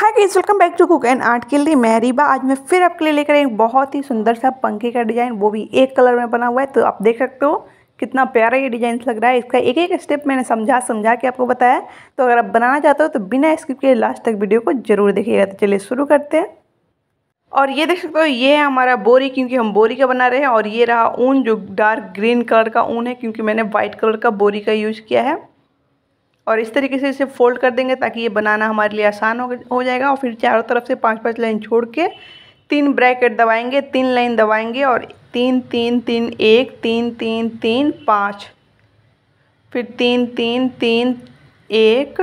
hi guys welcome back to cook and art के लिए मैं रीबा आज मैं फिर आपके लिए लेकर एक बहुत ही सुंदर सा पंखे का डिज़ाइन वो भी एक कलर में बना हुआ है तो आप देख सकते हो कितना प्यारा ये डिजाइन लग रहा है इसका एक एक स्टेप मैंने समझा समझा के आपको बताया तो अगर आप बनाना चाहते हो तो बिना स्किप के लास्ट तक वीडियो को जरूर देखिएगा तो चलिए शुरू करते हैं और ये देख सकते हो ये है हमारा बोरी क्योंकि हम बोरी का बना रहे हैं और ये रहा ऊन जो डार्क ग्रीन कलर का ऊन है क्योंकि मैंने वाइट कलर का बोरी का यूज़ किया है और इस तरीके से इसे फोल्ड कर देंगे ताकि ये बनाना हमारे लिए आसान हो जाएगा और फिर चारों तरफ से पाँच पाँच लाइन छोड़ के तीन ब्रैकेट दबाएंगे तीन लाइन दबाएंगे और तीन तीन तीन एक तीन तीन तीन पाँच फिर तीन तीन तीन एक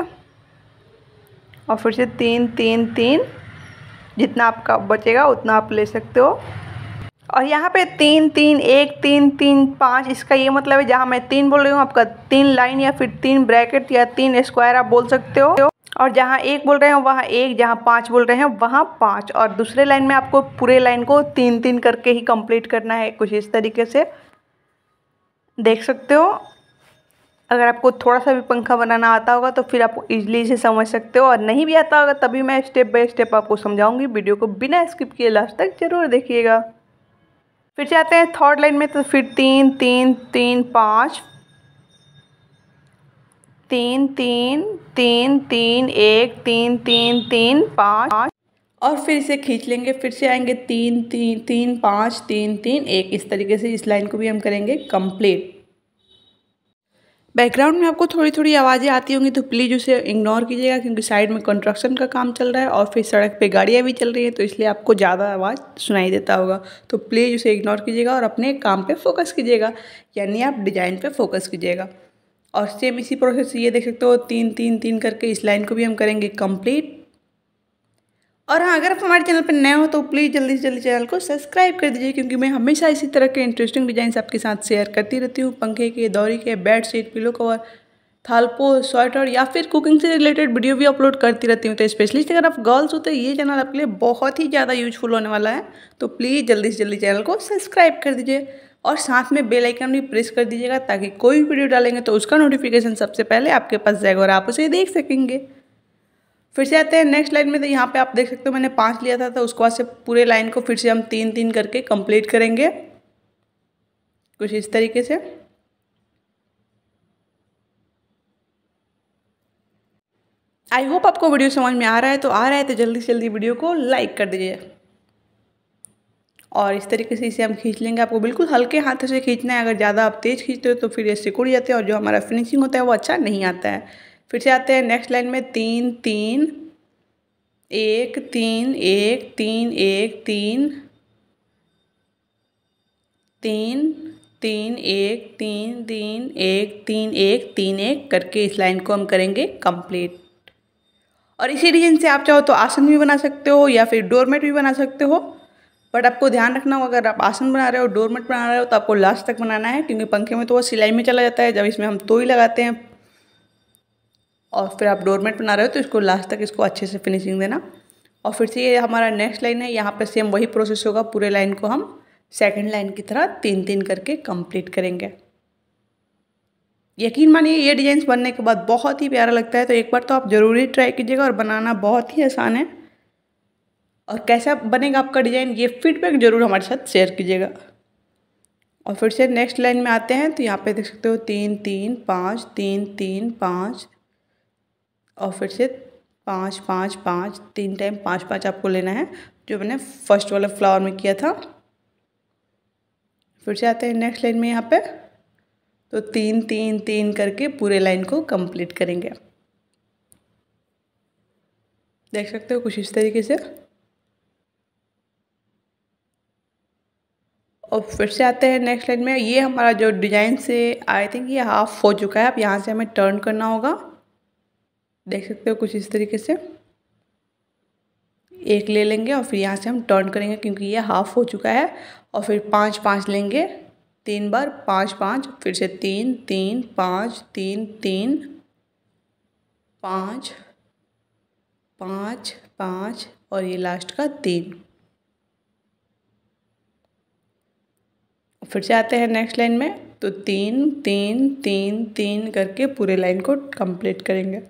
और फिर से तीन तीन तीन जितना आपका बचेगा उतना आप ले सकते हो और यहाँ पे तीन तीन एक तीन तीन पाँच इसका ये मतलब है जहाँ मैं तीन बोल रही हूँ आपका तीन लाइन या फिर तीन ब्रैकेट या तीन स्क्वायर आप बोल सकते हो और जहाँ एक बोल रहे हैं वहाँ एक जहाँ पाँच बोल रहे हैं वहाँ पाँच और दूसरे लाइन में आपको पूरे लाइन को तीन तीन करके ही कंप्लीट करना है कुछ इस तरीके से देख सकते हो अगर आपको थोड़ा सा भी पंखा बनाना आता होगा तो फिर आप इजीली से समझ सकते हो और नहीं भी आता होगा तभी मैं स्टेप बाय स्टेप आपको समझाऊंगी वीडियो को बिना स्किप किए लास्ट तक जरूर देखिएगा फिर जाते हैं थर्ड लाइन में तो फिर तीन तीन तीन पाँच तीन तीन तीन तीन एक तीन तीन तीन पाँच और फिर इसे खींच लेंगे फिर से आएंगे तीन तीन तीन पाँच तीन तीन एक इस तरीके से इस लाइन को भी हम करेंगे कंप्लीट बैकग्राउंड में आपको थोड़ी थोड़ी आवाज़ें आती होंगी तो प्लीज़ उसे इग्नोर कीजिएगा क्योंकि साइड में कंस्ट्रक्शन का काम चल रहा है और फिर सड़क पे गाड़ियाँ भी चल रही हैं तो इसलिए आपको ज़्यादा आवाज़ सुनाई देता होगा तो प्लीज़ उसे इग्नोर कीजिएगा और अपने काम पर फोकस कीजिएगा यानी आप डिज़ाइन पर फोकस कीजिएगा और सेम इसी प्रोसेस ये देख सकते हो तीन तीन तीन करके इस लाइन को भी हम करेंगे कम्प्लीट और हाँ अगर आप हमारे चैनल पर नए हो तो प्लीज़ जल्दी से जल्दी चैनल को सब्सक्राइब कर दीजिए क्योंकि मैं हमेशा इसी तरह के इंटरेस्टिंग डिजाइन आपके साथ शेयर करती रहती हूँ पंखे के दौरी के बेड शीट पिलो कवर थालपो स्वेटर या फिर कुकिंग से रिलेटेड वीडियो भी अपलोड करती रहती हूँ तो स्पेशली अगर आप गर्ल्स हो तो ये चैनल आपके लिए बहुत ही ज़्यादा यूजफुल होने वाला है तो प्लीज़ जल्दी से जल्दी चैनल को सब्सक्राइब कर दीजिए और साथ में बेल आइकन भी प्रेस कर दीजिएगा ताकि कोई भी वीडियो डालेंगे तो उसका नोटिफिकेशन सबसे पहले आपके पास जाएगा और आप उसे देख सकेंगे फिर से आते हैं नेक्स्ट लाइन में तो यहाँ पे आप देख सकते हो मैंने पाँच लिया था तो उसको बाद से पूरे लाइन को फिर से हम तीन तीन करके कंप्लीट करेंगे कुछ इस तरीके से आई होप आपको वीडियो समझ में आ रहा है तो आ रहा है तो जल्दी से जल्दी वीडियो को लाइक कर दीजिए और इस तरीके से इसे हम खींच लेंगे आपको बिल्कुल हल्के हाथों से खींचना है अगर ज़्यादा आप तेज़ खींचते हो तो फिर ये सिकुड़ जाते हैं और जो हमारा फिनिशिंग होता है वो अच्छा नहीं आता है फिर से आते हैं नेक्स्ट लाइन में तीन तीन एक तीन एक तीन एक तीन तीन तीन एक तीन तीन एक तीन एक तीन एक करके इस लाइन को हम करेंगे कंप्लीट और इसी रीजन से आप चाहो तो आसन भी बना सकते हो या फिर डोरमेट भी बना सकते हो बट आपको ध्यान रखना होगा अगर आप आसन बना रहे हो डोरमेट बना रहे हो तो आपको लास्ट तक बनाना है क्योंकि पंखे में तो वो सिलाई में चला जाता है जब इसमें हम तो लगाते हैं और फिर आप डोरमेट बना रहे हो तो इसको लास्ट तक इसको अच्छे से फिनिशिंग देना और फिर से ये हमारा नेक्स्ट लाइन है यहाँ पर सेम वही प्रोसेस होगा पूरे लाइन को हम सेकेंड लाइन की तरह तीन तीन करके कंप्लीट करेंगे यकीन मानिए ये डिजाइन बनने के बाद बहुत ही प्यारा लगता है तो एक बार तो आप ज़रूरी ट्राई कीजिएगा और बनाना बहुत ही आसान है और कैसा बनेगा आपका डिज़ाइन ये फीडबैक ज़रूर हमारे साथ शेयर कीजिएगा और फिर से नेक्स्ट लाइन में आते हैं तो यहाँ पे देख सकते हो तीन तीन पाँच तीन तीन पाँच और फिर से पाँच पाँच पाँच तीन टाइम पाँच पाँच आपको लेना है जो मैंने फर्स्ट वाला फ्लावर में किया था फिर से आते हैं नेक्स्ट लाइन में यहाँ पे तो तीन तीन तीन करके पूरे लाइन को कंप्लीट करेंगे देख सकते हो कुछ इस तरीके से और फिर से आते हैं नेक्स्ट लाइन में ये हमारा जो डिज़ाइन से आई थिंक ये हाफ हो चुका है अब यहाँ से हमें टर्न करना होगा देख सकते हो कुछ इस तरीके से एक ले लेंगे और फिर यहाँ से हम टर्न करेंगे क्योंकि ये हाफ हो चुका है और फिर पाँच पाँच लेंगे तीन बार पाँच पाँच फिर से तीन तीन पाँच तीन तीन पाँच पाँच पाँच और ये लास्ट का तीन फिर से आते हैं नेक्स्ट लाइन में तो तीन तीन तीन तीन करके पूरे लाइन को कंप्लीट करेंगे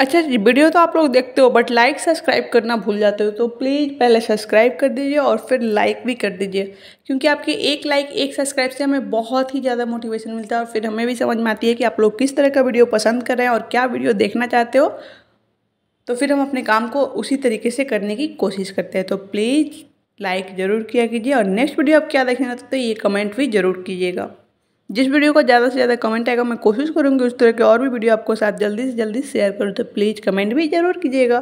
अच्छा जी वीडियो तो आप लोग देखते हो बट लाइक सब्सक्राइब करना भूल जाते हो तो प्लीज़ पहले सब्सक्राइब कर दीजिए और फिर लाइक भी कर दीजिए क्योंकि आपके एक लाइक एक सब्सक्राइब से हमें बहुत ही ज़्यादा मोटिवेशन मिलता है और फिर हमें भी समझ में आती है कि आप लोग किस तरह का वीडियो पसंद कर रहे हैं और क्या वीडियो देखना चाहते हो तो फिर हम अपने काम को उसी तरीके से करने की कोशिश करते हैं तो प्लीज़ लाइक ज़रूर किया कीजिए और नेक्स्ट वीडियो आप क्या देखना चाहते तो ये कमेंट भी ज़रूर कीजिएगा जिस वीडियो का ज़्यादा से ज़्यादा कमेंट आएगा मैं कोशिश करूँगी उस तरह के और भी वीडियो आपको साथ जल्दी से जल्दी शेयर करूँ तो प्लीज़ कमेंट भी ज़रूर कीजिएगा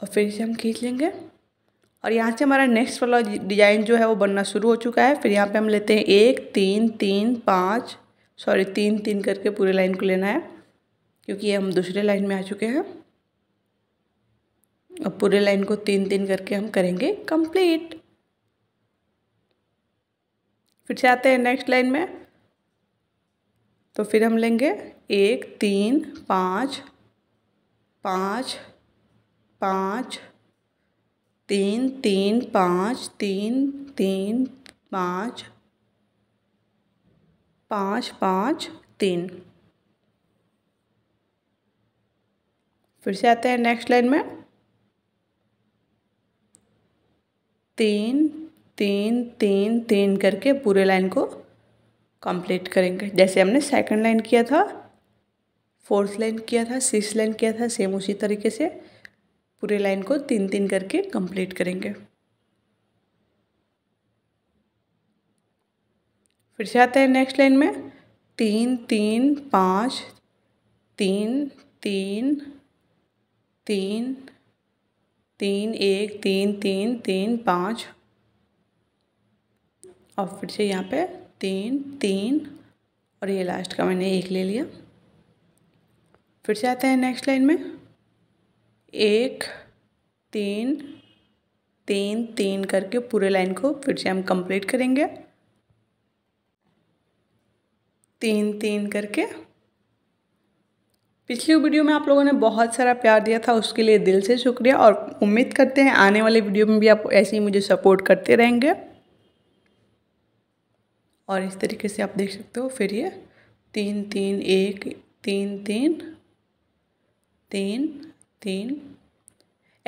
और फिर इसे हम खींच लेंगे और यहाँ से हमारा नेक्स्ट वाला डिजाइन जो है वो बनना शुरू हो चुका है फिर यहाँ पे हम लेते हैं एक तीन तीन पाँच सॉरी तीन तीन करके पूरे लाइन को लेना है क्योंकि ये हम दूसरे लाइन में आ चुके हैं और पूरे लाइन को तीन तीन करके हम करेंगे कंप्लीट फिर से आते हैं नेक्स्ट लाइन में तो फिर हम लेंगे एक तीन पाँच पाँच पाँच तीन तीन पाँच तीन तीन पाँच पाँच पाँच तीन फिर से आते हैं नेक्स्ट लाइन में तीन तीन तीन तीन करके पूरे लाइन को कंप्लीट करेंगे जैसे हमने सेकंड लाइन किया था फोर्थ लाइन किया था सिक्स लाइन किया था सेम उसी तरीके से पूरे लाइन को तीन तीन करके कंप्लीट करेंगे फिर से आते हैं नेक्स्ट लाइन में तीन तीन पाँच तीन तीन तीन तीन एक तीन तीन तीन पाँच और फिर से यहाँ पे तीन तीन और ये लास्ट का मैंने एक ले लिया फिर से आते हैं नेक्स्ट लाइन में एक तीन तीन तीन करके पूरे लाइन को फिर से हम कंप्लीट करेंगे तीन तीन करके पिछली वीडियो में आप लोगों ने बहुत सारा प्यार दिया था उसके लिए दिल से शुक्रिया और उम्मीद करते हैं आने वाले वीडियो में भी आप ऐसे ही मुझे सपोर्ट करते रहेंगे और इस तरीके से आप देख सकते हो फिर ये तीन तीन एक तीन तीन तीन तीन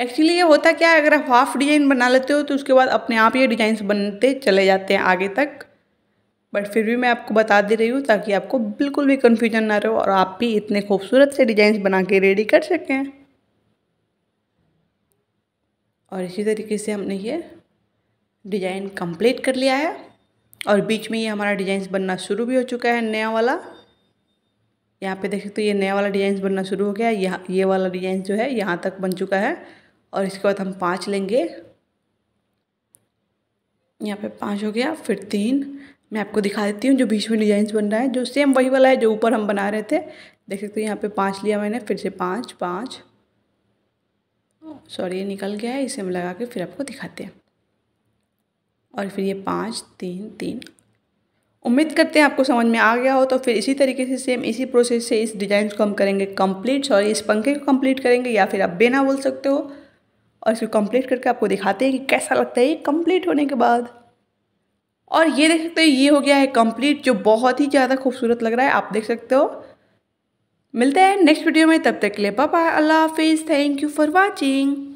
एक्चुअली ये होता क्या है अगर आप हाफ डिजाइन बना लेते हो तो उसके बाद अपने आप ये डिजाइन बनते चले जाते हैं आगे तक बट फिर भी मैं आपको बता दे रही हूँ ताकि आपको बिल्कुल भी कन्फ्यूजन ना रहे और आप भी इतने खूबसूरत से डिजाइन बना के रेडी कर सकें और इसी तरीके से हमने ये डिजाइन कंप्लीट कर लिया है और बीच में ये हमारा डिजाइन बनना शुरू भी हो चुका है नया वाला यहाँ पे देख सकते ये नया वाला डिजाइन बनना शुरू हो गया यहाँ ये वाला डिजाइन जो है यहाँ तक बन चुका है और इसके बाद हम पाँच लेंगे यहाँ पे पाँच हो गया फिर तीन मैं आपको दिखा देती हूँ जो बीच में डिजाइन बन रहा है जो सेम वही वाला है जो ऊपर हम बना रहे थे देख सकते हो यहाँ पे पाँच लिया मैंने फिर से पाँच पाँच सॉरी ये निकल गया है इसे हम लगा के फिर आपको दिखाते हैं और फिर ये पाँच तीन तीन उम्मीद करते हैं आपको समझ में आ गया हो तो फिर इसी तरीके से सेम इसी प्रोसेस से इस डिजाइन को हम करेंगे कंप्लीट सॉरी इस पंखे को कंप्लीट करेंगे या फिर आप बेना बोल सकते हो और इसको कंप्लीट करके आपको दिखाते हैं कि कैसा लगता है ये कम्प्लीट होने के बाद और ये देख सकते हो ये हो गया है कम्प्लीट जो बहुत ही ज़्यादा खूबसूरत लग रहा है आप देख सकते हो मिलते हैं नेक्स्ट वीडियो में तब तक के लिए पापा अल्लाह हाफिज़ थैंक यू फॉर वॉचिंग